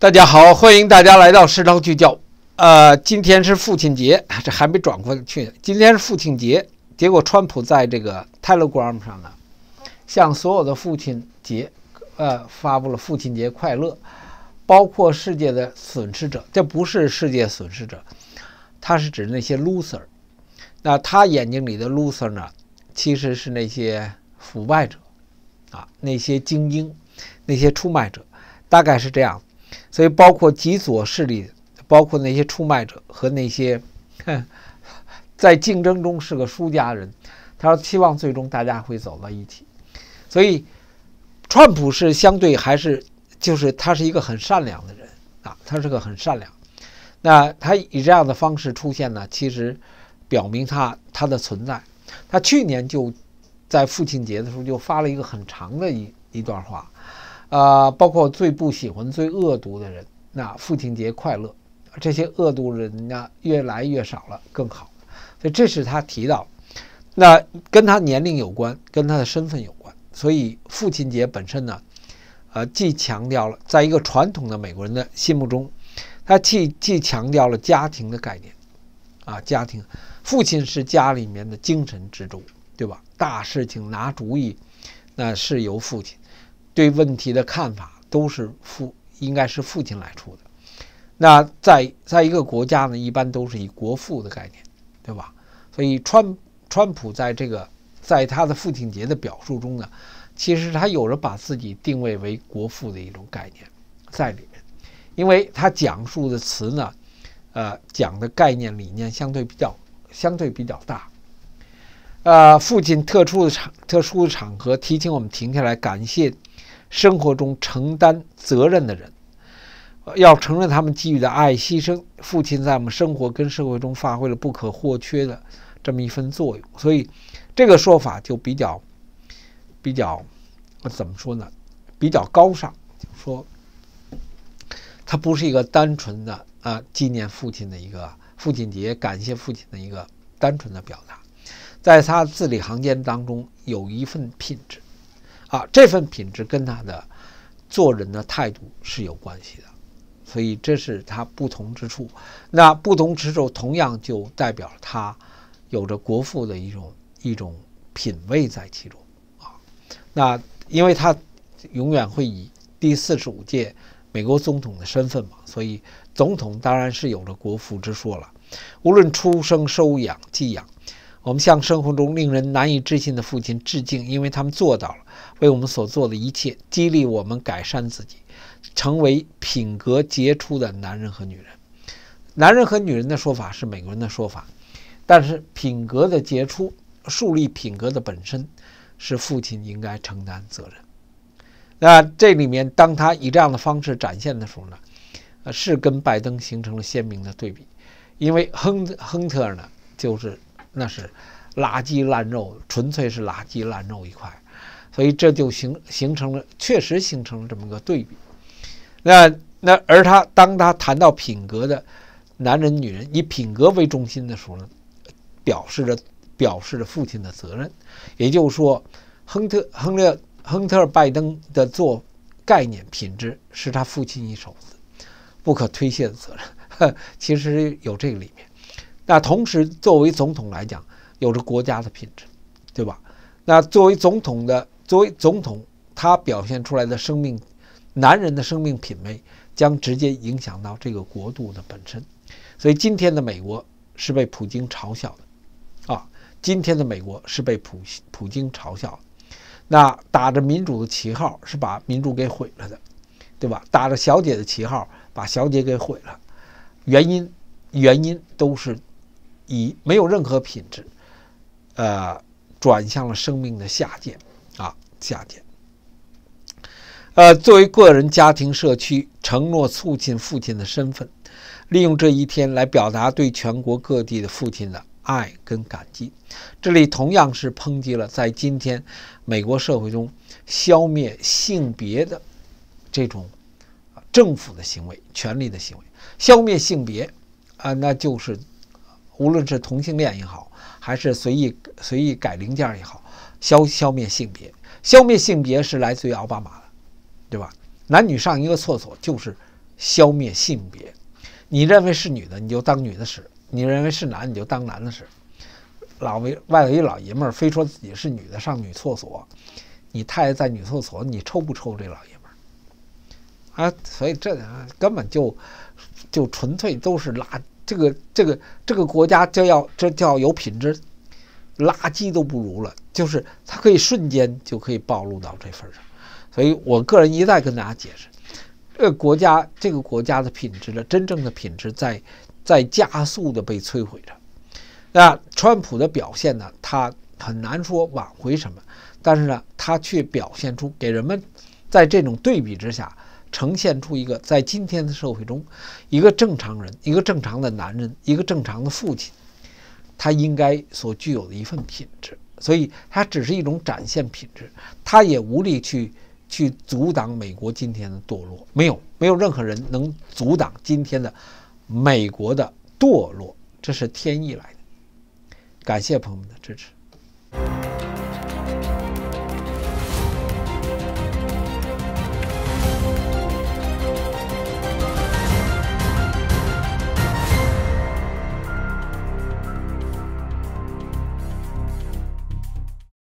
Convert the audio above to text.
大家好，欢迎大家来到时场聚焦。呃，今天是父亲节，这还没转过去。今天是父亲节，结果川普在这个 Telegram 上呢，向所有的父亲节，呃，发布了父亲节快乐，包括世界的损失者。这不是世界损失者，他是指那些 loser。那他眼睛里的 loser 呢，其实是那些腐败者，啊，那些精英，那些出卖者，大概是这样。所以，包括极左势力，包括那些出卖者和那些在竞争中是个输家人，他说希望最终大家会走到一起。所以，川普是相对还是就是他是一个很善良的人啊，他是个很善良。那他以这样的方式出现呢，其实表明他他的存在。他去年就在父亲节的时候就发了一个很长的一一段话。啊，包括最不喜欢、最恶毒的人，那父亲节快乐，这些恶毒人呢越来越少了，更好。所以这是他提到，那跟他年龄有关，跟他的身份有关。所以父亲节本身呢，呃，既强调了在一个传统的美国人的心目中，他既既强调了家庭的概念，啊，家庭，父亲是家里面的精神支柱，对吧？大事情拿主意，那是由父亲。对问题的看法都是父，应该是父亲来出的。那在在一个国家呢，一般都是以国父的概念，对吧？所以川川普在这个在他的父亲节的表述中呢，其实他有着把自己定位为国父的一种概念在里面，因为他讲述的词呢，呃，讲的概念理念相对比较相对比较大。呃，父亲特殊的场特殊的场合，提醒我们停下来，感谢。生活中承担责任的人，要承认他们给予的爱、牺牲。父亲在我们生活跟社会中发挥了不可或缺的这么一份作用，所以这个说法就比较、比较，怎么说呢？比较高尚，就是说，它不是一个单纯的啊纪念父亲的一个父亲节，感谢父亲的一个单纯的表达，在他字里行间当中有一份品质。啊，这份品质跟他的做人的态度是有关系的，所以这是他不同之处。那不同之处同样就代表他有着国父的一种一种品味在其中啊。那因为他永远会以第四十五届美国总统的身份嘛，所以总统当然是有着国父之说了，无论出生、收养、寄养。我们向生活中令人难以置信的父亲致敬，因为他们做到了为我们所做的一切，激励我们改善自己，成为品格杰出的男人和女人。男人和女人的说法是美国人的说法，但是品格的杰出、树立品格的本身，是父亲应该承担责任。那这里面，当他以这样的方式展现的时候呢，呃，是跟拜登形成了鲜明的对比，因为亨亨特呢，就是。那是垃圾烂肉，纯粹是垃圾烂肉一块，所以这就形形成了，确实形成了这么个对比。那那而他当他谈到品格的，男人女人以品格为中心的时候呢，表示着表示着父亲的责任，也就是说，亨特亨利亨特拜登的做概念品质是他父亲一手的，不可推卸的责任，其实有这个里面。那同时，作为总统来讲，有着国家的品质，对吧？那作为总统的，作为总统，他表现出来的生命，男人的生命品味，将直接影响到这个国度的本身。所以，今天的美国是被普京嘲笑的，啊，今天的美国是被普普京嘲笑的。那打着民主的旗号，是把民主给毁了的，对吧？打着小姐的旗号，把小姐给毁了。原因，原因都是。以没有任何品质，呃，转向了生命的下贱啊，下贱。呃，作为个人、家庭、社区，承诺促进父亲的身份，利用这一天来表达对全国各地的父亲的爱跟感激。这里同样是抨击了在今天美国社会中消灭性别的这种政府的行为、权力的行为。消灭性别啊，那就是。无论是同性恋也好，还是随意随意改零件也好，消消灭性别，消灭性别是来自于奥巴马的，对吧？男女上一个厕所就是消灭性别。你认为是女的，你就当女的使；你认为是男，你就当男的使。老外外头一老爷们儿，非说自己是女的上女厕所，你太太在女厕所，你抽不抽这老爷们儿？啊，所以这根本就就纯粹都是垃。这个这个这个国家就要这叫有品质，垃圾都不如了，就是它可以瞬间就可以暴露到这份上，所以我个人一再跟大家解释，这个国家这个国家的品质了，真正的品质在在加速的被摧毁着。那川普的表现呢，他很难说挽回什么，但是呢，他却表现出给人们在这种对比之下。呈现出一个在今天的社会中，一个正常人，一个正常的男人，一个正常的父亲，他应该所具有的一份品质。所以，他只是一种展现品质，他也无力去去阻挡美国今天的堕落。没有，没有任何人能阻挡今天的美国的堕落，这是天意来的。感谢朋友们的支持。